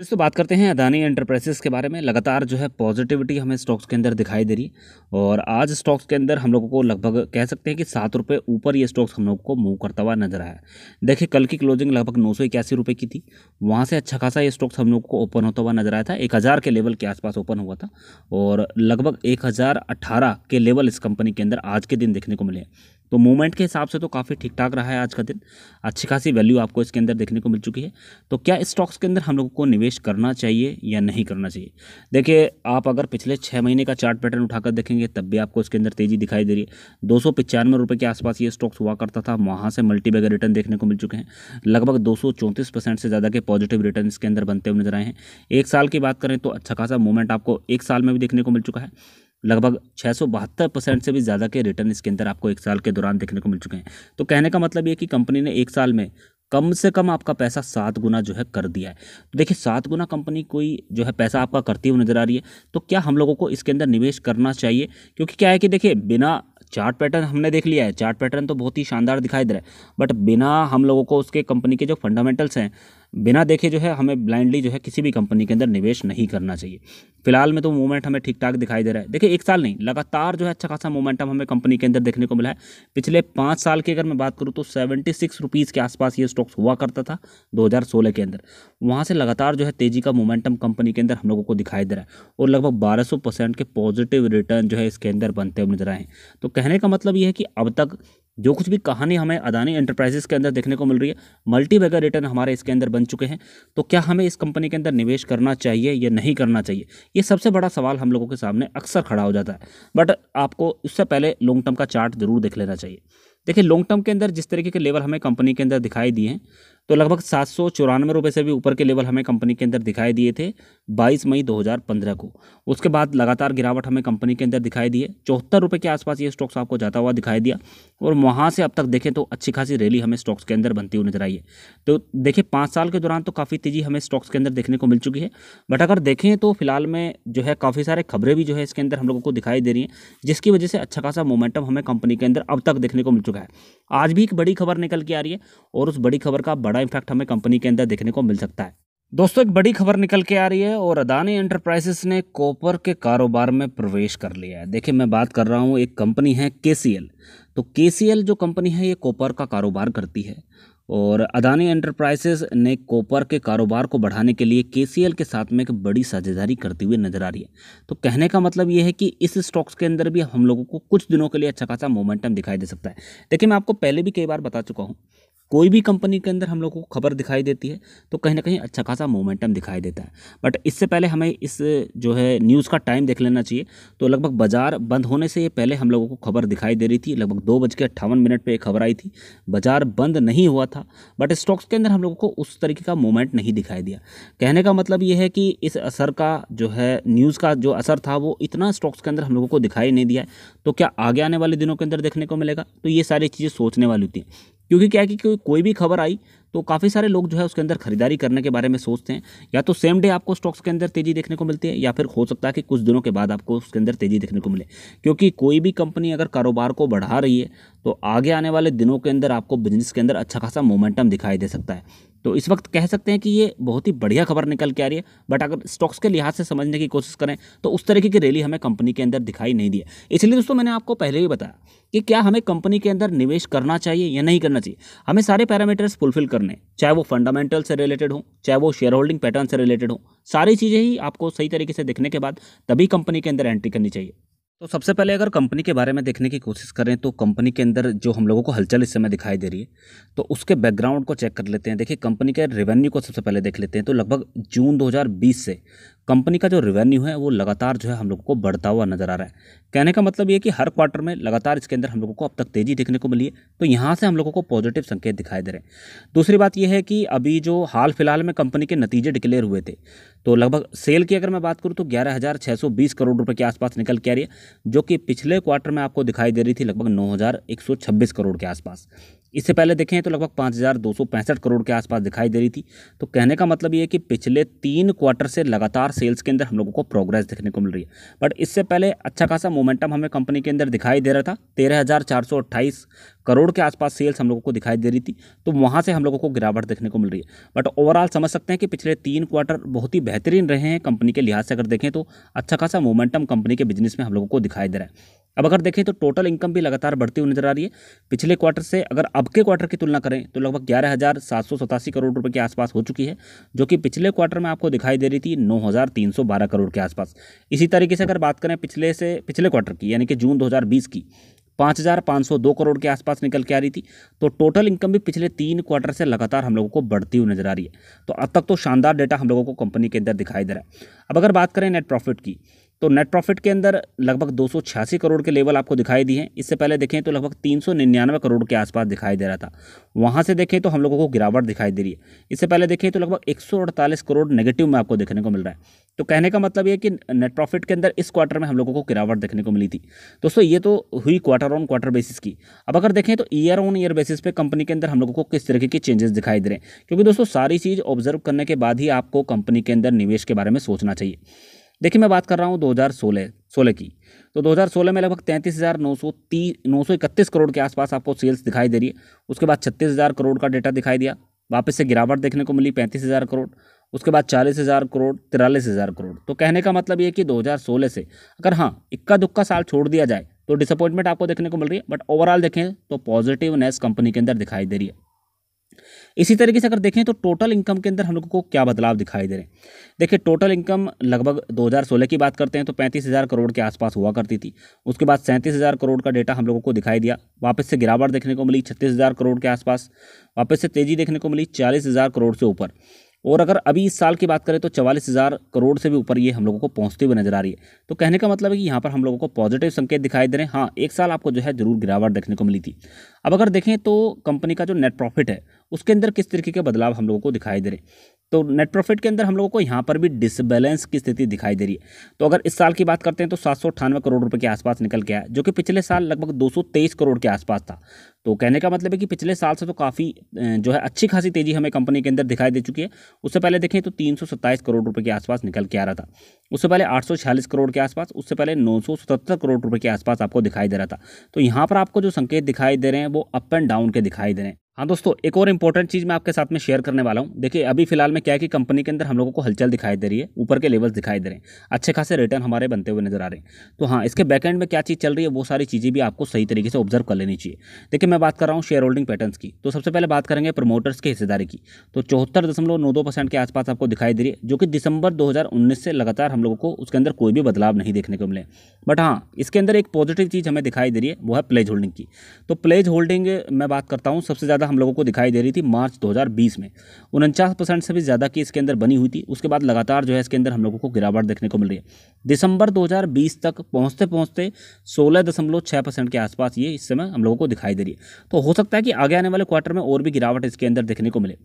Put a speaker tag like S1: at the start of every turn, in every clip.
S1: दोस्तों बात करते हैं अदानी एंटरप्राइजेस के बारे में लगातार जो है पॉजिटिविटी हमें स्टॉक्स के अंदर दिखाई दे रही है और आज स्टॉक्स के अंदर हम लोगों को लगभग कह सकते हैं कि सात रुपये ऊपर ये स्टॉक्स हम लोगों को मूव करता हुआ नजर आया देखिए कल की क्लोजिंग लगभग नौ सौ इक्यासी रुपये की थी वहाँ से अच्छा खासा ये स्टॉक्स हम लोग को ओपन होता हुआ नजर आया था एक हज़ार के लेवल के आसपास ओपन हुआ था और लगभग एक हज़ार के लेवल इस कंपनी के अंदर आज के दिन देखने को मिले तो मूवमेंट के हिसाब से तो काफ़ी ठीक ठाक रहा है आज का दिन अच्छी खासी वैल्यू आपको इसके अंदर देखने को मिल चुकी है तो क्या स्टॉक्स के अंदर हम लोगों को निवेश करना चाहिए या नहीं करना चाहिए देखिए आप अगर पिछले छः महीने का चार्ट पैटर्न उठाकर देखेंगे तब भी आपको इसके अंदर तेज़ी दिखाई दे रही है दो सौ के आसपास ये स्टॉक्स हुआ करता था वहाँ से मल्टी रिटर्न देखने को मिल चुके हैं लगभग दो से ज़्यादा के पॉजिटिव रिटर्न इसके अंदर बनते हुए नजर आए हैं एक साल की बात करें तो अच्छा खासा मूवमेंट आपको एक साल में भी देखने को मिल चुका है लगभग छः सौ बहत्तर परसेंट से भी ज़्यादा के रिटर्न इसके अंदर आपको एक साल के दौरान देखने को मिल चुके हैं तो कहने का मतलब ये कि कंपनी ने एक साल में कम से कम आपका पैसा सात गुना जो है कर दिया है तो देखिए सात गुना कंपनी कोई जो है पैसा आपका करती हुई नज़र आ रही है तो क्या हम लोगों को इसके अंदर निवेश करना चाहिए क्योंकि क्या है कि देखिए बिना चार्ट पैटर्न हमने देख लिया है चार्ट पैटर्न तो बहुत ही शानदार दिखाई दे रहा है बट बिना हम लोगों को उसके कंपनी के जो फंडामेंटल्स हैं बिना देखे जो है हमें ब्लाइंडली जो है किसी भी कंपनी के अंदर निवेश नहीं करना चाहिए फिलहाल में तो मूवमेंट हमें ठीक ठाक दिखाई दे रहा है देखिए एक साल नहीं लगातार जो है अच्छा खासा मोमेंटम हमें कंपनी के अंदर देखने को मिला है पिछले पाँच साल की अगर मैं बात करूँ तो सेवेंटी सिक्स रुपीज़ के आसपास ये स्टॉक्स हुआ करता था दो हज़ार सोलह के अंदर वहाँ से लगातार जो है तेज़ी का मोमेंटम कंपनी के अंदर हम लोगों को दिखाई दे रहा है और लगभग बारह सौ परसेंट के पॉजिटिव रिटर्न जो है इसके अंदर बनते हुए नजर आए हैं तो कहने का मतलब ये है कि अब तक जो कुछ भी कहानी हमें अदानी एंटरप्राइजेस के अंदर देखने को मिल रही है मल्टी बैगर रिटर्न हमारे इसके अंदर बन चुके हैं तो क्या हमें इस कंपनी के अंदर निवेश करना चाहिए या नहीं करना चाहिए ये सबसे बड़ा सवाल हम लोगों के सामने अक्सर खड़ा हो जाता है बट आपको इससे पहले लॉन्ग टर्म का चार्ट ज़रूर देख लेना चाहिए देखिए लॉन्ग टर्म के अंदर जिस तरीके के लेवल हमें कंपनी के अंदर दिखाई दिए हैं तो लगभग सात सौ चौरानवे रुपये से भी ऊपर के लेवल हमें कंपनी के अंदर दिखाई दिए थे 22 मई 2015 को उसके बाद लगातार गिरावट हमें कंपनी के अंदर दिखाई दिए चौहत्तर रुपये के आसपास ये स्टॉक्स आपको जाता हुआ दिखाई दिया और वहाँ से अब तक देखें तो अच्छी खासी रैली हमें स्टॉक्स के अंदर बनती हुई नजर आई है तो देखिए पाँच साल के दौरान तो काफ़ी तेज़ी हमें स्टॉक्स के अंदर देखने को मिल चुकी है बट अगर देखें तो फिलहाल में जो है काफ़ी सारे खबरें भी जो है इसके अंदर हम लोगों को दिखाई दे रही हैं जिसकी वजह से अच्छा खासा मोमेंटम हमें कंपनी के अंदर अब तक देखने को मिल चुका है आज भी एक बड़ी खबर निकल के आ रही है और उस बड़ी खबर का बड़ा इम्पैक्ट हमें कंपनी के अंदर देखने को मिल सकता है दोस्तों एक बड़ी खबर निकल के आ रही है और अदानी एंटरप्राइजेस ने कॉपर के कारोबार में प्रवेश कर लिया है देखिए मैं बात कर रहा हूँ एक कंपनी है के तो के जो कंपनी है ये कॉपर का कारोबार करती है और अदानी एंटरप्राइजेस ने कॉपर के कारोबार को बढ़ाने के लिए के के साथ में एक बड़ी साझेदारी करती हुई नजर आ रही है तो कहने का मतलब यह है कि इस स्टॉक्स के अंदर भी हम लोगों को कुछ दिनों के लिए अच्छा खासा मोमेंटम दिखाई दे सकता है देखिए मैं आपको पहले भी कई बार बता चुका हूँ कोई भी कंपनी के अंदर हम लोग को खबर दिखाई देती है तो कहीं ना कहीं अच्छा खासा मोमेंटम दिखाई देता है बट इससे पहले हमें इस जो है न्यूज़ का टाइम देख लेना चाहिए तो लगभग बाज़ार बंद होने से पहले हम लोगों को खबर दिखाई दे रही थी लगभग दो बज के अट्ठावन मिनट पर खबर आई थी बाज़ार बंद नहीं हुआ था बट स्टॉक्स के अंदर हम लोगों को उस तरीके का मोमेंट नहीं दिखाई दिया कहने का मतलब ये है कि इस असर का जो है न्यूज़ का जो असर था वो इतना स्टॉक्स के अंदर हम लोगों को दिखाई नहीं दिया तो क्या आगे आने वाले दिनों के अंदर देखने को मिलेगा तो ये सारी चीज़ें सोचने वाली थी क्योंकि क्या है कि कोई कोई भी खबर आई तो काफ़ी सारे लोग जो है उसके अंदर खरीदारी करने के बारे में सोचते हैं या तो सेम डे आपको स्टॉक्स के अंदर तेज़ी देखने को मिलती है या फिर हो सकता है कि कुछ दिनों के बाद आपको उसके अंदर तेज़ी देखने को मिले क्योंकि कोई भी कंपनी अगर कारोबार को बढ़ा रही है तो आगे आने वाले दिनों के अंदर आपको बिजनेस के अंदर अच्छा खासा मोमेंटम दिखाई दे सकता है तो इस वक्त कह सकते हैं कि ये बहुत ही बढ़िया खबर निकल के आ रही है बट अगर स्टॉक्स के लिहाज से समझने की कोशिश करें तो उस तरीके की रैली हमें कंपनी के अंदर दिखाई नहीं दी इसलिए दोस्तों मैंने आपको पहले ही बताया कि क्या हमें कंपनी के अंदर निवेश करना चाहिए या नहीं करना चाहिए हमें सारे पैरामीटर्स फुलफिल करने चाहे वो फंडामेंटल से रिलेटेड हो चाहे वो शेयर होल्डिंग पैटर्न से रिलेटेड हो सारी चीज़ें ही आपको सही तरीके से देखने के बाद तभी कंपनी के अंदर एंट्री करनी चाहिए तो सबसे पहले अगर कंपनी के बारे में देखने की कोशिश करें तो कंपनी के अंदर जो हम लोगों को हलचल इस समय दिखाई दे रही है तो उसके बैकग्राउंड को चेक कर लेते हैं देखिए कंपनी के रेवेन्यू को सबसे पहले देख लेते हैं तो लगभग जून 2020 से कंपनी का जो रेवेन्यू है वो लगातार जो है हम लोग को बढ़ता हुआ नजर आ रहा है कहने का मतलब ये कि हर क्वार्टर में लगातार इसके अंदर हम लोगों को अब तक तेजी देखने को मिली है तो यहाँ से हम लोगों को पॉजिटिव संकेत दिखाई दे रहे हैं दूसरी बात यह है कि अभी जो हाल फिलहाल में कंपनी के नतीजे डिक्लेयर हुए थे तो लगभग सेल की अगर मैं बात करूँ तो ग्यारह करोड़ रुपये के आसपास निकल के आ रही है जो कि पिछले क्वार्टर में आपको दिखाई दे रही थी लगभग नौ करोड़ के आसपास इससे पहले देखें तो लगभग पाँच हज़ार दो सौ पैंसठ करोड़ के आसपास दिखाई दे रही थी तो कहने का मतलब ये है कि पिछले तीन क्वार्टर से लगातार सेल्स के अंदर हम लोगों को प्रोग्रेस देखने को मिल रही है बट इससे पहले अच्छा खासा मोमेंटम हमें कंपनी के अंदर दिखाई दे रहा था तेरह हज़ार चार सौ अट्ठाईस करोड़ के आसपास सेल्स हम लोगों को दिखाई दे रही थी तो वहाँ से हम लोगों को गिरावट देखने को मिल रही है बट ओवरऑल समझ सकते हैं कि पिछले तीन क्वार्टर बहुत ही बेहतरीन रहे हैं कंपनी के लिहाज से अगर देखें तो अच्छा खासा मोमेंटम कंपनी के बिजनेस में हम लोगों को दिखाई दे रहा है अब अगर देखें तो टोटल इनकम भी लगातार बढ़ती हुई नजर आ रही है पिछले क्वार्टर से अगर अब के क्वार्टर की तुलना करें तो लगभग ग्यारह हज़ार सात सौ सतासी करोड़ रुपए के आसपास हो चुकी है जो कि पिछले क्वार्टर में आपको दिखाई दे रही थी नौ हज़ार तीन सौ बारह करोड़ के आसपास इसी तरीके से अगर बात करें पिछले से पिछले क्वार्टर की यानी कि जून दो हज़ार बीस की पाँच हज़ार पाँच सौ दो करोड़ के आसपास निकल के आ रही थी तो टोटल इनकम भी पिछले तीन क्वार्टर से लगातार हम लोगों को बढ़ती हुई नजर आ रही है तो अब तक तो शानदार डेटा हम लोगों को कंपनी के अंदर दिखाई दे रहा है अब अगर बात करें नेट प्रॉफिट की तो नेट प्रॉफिट के अंदर लगभग दो करोड़ के लेवल आपको दिखाई दिए हैं इससे पहले देखें तो लगभग तीन करोड़ के आसपास दिखाई दे रहा था वहाँ से देखें तो हम लोगों को गिरावट दिखाई दे रही है इससे पहले देखें तो लगभग एक करोड़ नेगेटिव में आपको देखने को मिल रहा है तो कहने का मतलब ये कि नेट प्रॉफिट के अंदर इस क्वार्टर में हम लोगों को गिरावट देखने को मिली थी दोस्तों ये तो हुई क्वार्टर ऑन क्वार्टर बेसिस की अब अगर देखें तो ईयर ऑन ईयर बेसिस पे कंपनी के अंदर हम लोगों को किस तरीके के चेंजेस दिखाई दे रहे हैं क्योंकि दोस्तों सारी चीज़ ऑब्जर्व करने के बाद ही आपको कंपनी के अंदर निवेश के बारे में सोचना चाहिए देखिए मैं बात कर रहा हूँ 2016 सोलह की तो 2016 में लगभग तैंतीस हज़ार नौ सौ नौ सौ इकतीस करोड़ के आसपास आपको सेल्स दिखाई दे रही है उसके बाद छत्तीस हज़ार करोड़ का डेटा दिखाई दिया वापस से गिरावट देखने को मिली पैंतीस हज़ार करोड़ उसके बाद चालीस हज़ार करोड़ तिरालीस हज़ार करोड़ तो कहने का मतलब ये कि 2016 से अगर हाँ इक्का दुक्का साल छोड़ दिया जाए तो डिसअपॉइंटमेंट आपको देखने को मिल रही है बट ओवरऑल देखें तो पॉजिटिवनेस कंपनी के अंदर दिखाई दे रही है इसी तरीके से अगर देखें तो टोटल इनकम के अंदर हम लोगों को क्या बदलाव दिखाई दे रहे हैं देखिए टोटल इनकम लगभग 2016 की बात करते हैं तो पैंतीस हज़ार करोड़ के आसपास हुआ करती थी उसके बाद सैंतीस हज़ार करोड़ का डेटा हम लोगों को दिखाई दिया वापस से गिरावट देखने को मिली छत्तीस हज़ार करोड़ के आसपास वापस से तेज़ी देखने को मिली चालीस हज़ार करोड़ से ऊपर और अगर अभी इस साल की बात करें तो चवालीस हज़ार करोड़ से भी ऊपर ये हम लोगों को पहुंचती हुई नजर आ रही है तो कहने का मतलब है कि यहाँ पर हम लोगों को पॉजिटिव संकेत दिखाई दे रहे हैं हाँ एक साल आपको जो है जरूर गिरावट देखने को मिली थी अब अगर देखें तो कंपनी का जो नेट प्रॉफिट है उसके अंदर किस तरीके के बदलाव हम लोगों को दिखाई दे रहे तो नेट प्रॉफिट के अंदर हम लोगों को यहाँ पर भी डिसबैलेंस की स्थिति दिखाई दे रही है तो अगर इस साल की बात करते हैं तो सात करोड़ रुपए के आसपास निकल गया जो कि पिछले साल लगभग तेईस करोड़ के आसपास था तो कहने का मतलब है कि पिछले साल से तो काफ़ी जो है अच्छी खासी तेज़ी हमें कंपनी के अंदर दिखाई दे चुकी है उससे पहले देखें तो तीन करोड़ रुपये के आसपास निकल के आ रहा था उससे पहले 846 करोड़ के आसपास उससे पहले 977 करोड़ रुपए के आसपास आपको दिखाई दे रहा था तो यहाँ पर आपको जो संकेत दिखाई दे रहे हैं वो अप एंड डाउन के दिखाई दे रहे हैं हाँ दोस्तों एक और इंपॉर्टेंट चीज़ मैं आपके साथ में शेयर करने वाला हूँ देखिए अभी फिलहाल में क्या है कि कंपनी के अंदर हम लोगों को हलचल दिखाई दे रही है ऊपर के लेवल्स दिखाई दे रहे हैं अच्छे खासे रिटर्न हमारे बनते हुए नजर आ रहे हैं तो हाँ इसके बैकएंड में क्या चीज़ चल रही है वो सारी चीज़ें भी आपको सही तरीके से ऑब्जर्व कर लेनी चाहिए देखिए मैं बात कर रहा हूँ शेयर होल्डिंग पैटर्न की तो सबसे पहले बात करेंगे प्रमोटर्स की हिस्सेदारी की तो चौहत्तर के आसपास आपको दिखाई दे रही है जो कि दिसंबर दो से लगातार हम लोगों को उसके अंदर कोई भी बदलाव नहीं देखने को मिले बट हाँ इसके अंदर एक पॉजिटिव चीज़ हमें दिखाई दे रही है वो है प्लेज होल्डिंग की तो प्लेज होल्डिंग मैं बात करता हूँ सबसे ज़्यादा हम लोगों को दिखाई दे रही थी मार्च 2020 में उनचास परसेंट से भी ज़्यादा की इसके अंदर बनी हुई थी उसके बाद लगातार जो है इसके अंदर हम लोगों को गिरावट देखने को मिल रही है दिसंबर 2020 तक पहुँचते पहुँचते सोलह दशमलव छः परसेंट के आसपास ये इस समय हम लोगों को दिखाई दे रही है तो हो सकता है कि आगे आने वाले क्वार्टर में और भी गिरावट इसके अंदर देखने को मिले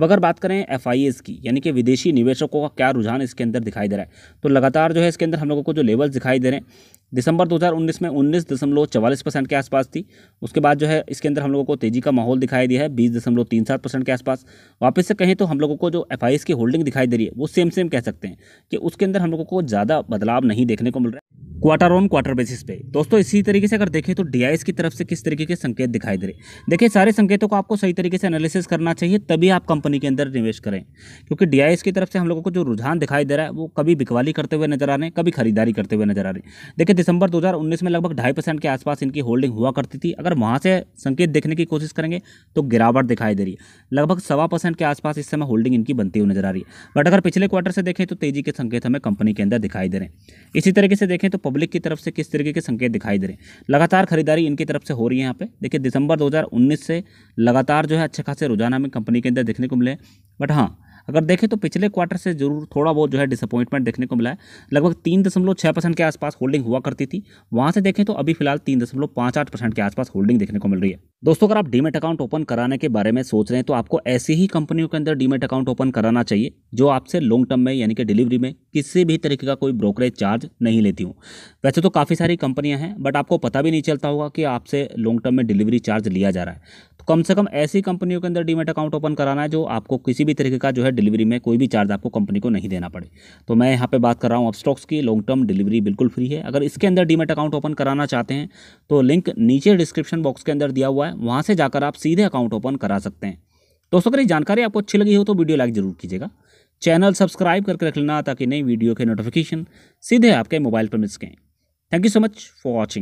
S1: अब अगर बात करें एफ की यानी कि विदेशी निवेशकों का क्या रुझान इसके अंदर दिखाई दे रहा है तो लगातार जो है इसके अंदर हम लोगों को जो लेवल्स दिखाई दे रहे हैं दिसंबर 2019 में उन्नीस दशमलव चवालीस परसेंट के आसपास थी उसके बाद जो है इसके अंदर हम लोगों को तेजी का माहौल दिखाई दिया है बीस दशमलव तीन सात परसेंट के आसपास वापस से कहें तो हम लोगों को जो एफ की होल्डिंग दिखाई दे रही है वो सेम सेम कह सकते हैं कि उसके अंदर हम लोगों को ज़्यादा बदलाव नहीं देखने को मिल रहा है क्वार्टर ऑन क्वार्टर बेसिस पे दोस्तों इसी तरीके से अगर देखें तो डी की तरफ से किस तरीके के संकेत दिखाई दे रहे देखिए सारे संकेतों को आपको सही तरीके से एनालिसिस करना चाहिए तभी आप कंपनी के अंदर निवेश करें क्योंकि डी की तरफ से हम लोगों को जो रुझान दिखाई दे रहा है वो कभी बिकवाली करते हुए नजर आ रहे हैं कभी खरीदारी करते हुए नजर आ रहे हैं देखिए दिसंबर दो में लगभग ढाई परसेंट के आसपास इनकी होल्डिंग हुआ करती थी अगर वहाँ से संकेत देखने की कोशिश करेंगे तो गिरावट दिखाई दे रही है लगभग सवा परसेंट के आसपास इस समय होल्डिंग इनकी बनती हुई नजर आ रही है बट अगर पिछले क्वार्टर से देखें तो तेजी के संकेत हमें कंपनी के अंदर दिखाई दे रहे हैं इसी तरीके से देखें तो पब्लिक पब्लिक की तरफ से किस तरीके के संकेत दिखाई दे रहे हैं लगातार खरीदारी इनकी तरफ से हो रही है यहाँ पे देखिए दिसंबर 2019 से लगातार जो है अच्छे खासे रोजाना में कंपनी के अंदर देखने को मिले बट हाँ अगर देखें तो पिछले क्वार्टर से जरूर थोड़ा बहुत जो है डिसअपॉइंटमेंट देखने को मिला है लगभग तीन दशमलव छः परसेंट के आसपास होल्डिंग हुआ करती थी वहाँ से देखें तो अभी फिलहाल तीन दशमलव पाँच आठ परसेंट के आसपास होल्डिंग देखने को मिल रही है दोस्तों अगर आप डीमेट अकाउंट ओपन कराने के बारे में सोच रहे हैं तो आपको ऐसी ही कंपनियों के अंदर डीमेट अकाउंट ओपन कराना चाहिए जो आपसे लॉन्ग टर्म में यानी कि डिलीवरी में किसी भी तरीके का कोई ब्रोकरेज चार्ज नहीं लेती हूँ वैसे तो काफ़ी सारी कंपनियाँ हैं बट आपको पता भी नहीं चलता होगा कि आपसे लॉन्ग टर्म में डिलीवरी चार्ज लिया जा रहा है कम से कम ऐसी कंपनियों के अंदर डीमेट अकाउंट ओपन कराना है जो आपको किसी भी तरीके का जो है डिलीवरी में कोई भी चार्ज आपको कंपनी को नहीं देना पड़े तो मैं यहाँ पर बात कर रहा हूँ अपस्टॉक्स की लॉन्ग टर्म डिलीवरी बिल्कुल फ्री है अगर इसके अंदर डीमेट अकाउंट ओपन कराना चाहते हैं तो लिंक नीचे डिस्क्रिप्शन बॉक्स के अंदर दिया हुआ है वहाँ से जाकर आप सीधे अकाउंट ओपन करा सकते हैं दोस्तों अगर ये जानकारी आपको अच्छी लगी हो तो वीडियो लाइक जरूर कीजिएगा चैनल सब्सक्राइब करके रख लेना ताकि नई वीडियो के नोटिफिकेशन सीधे आपके मोबाइल पर मिल सकें thank you so much for watching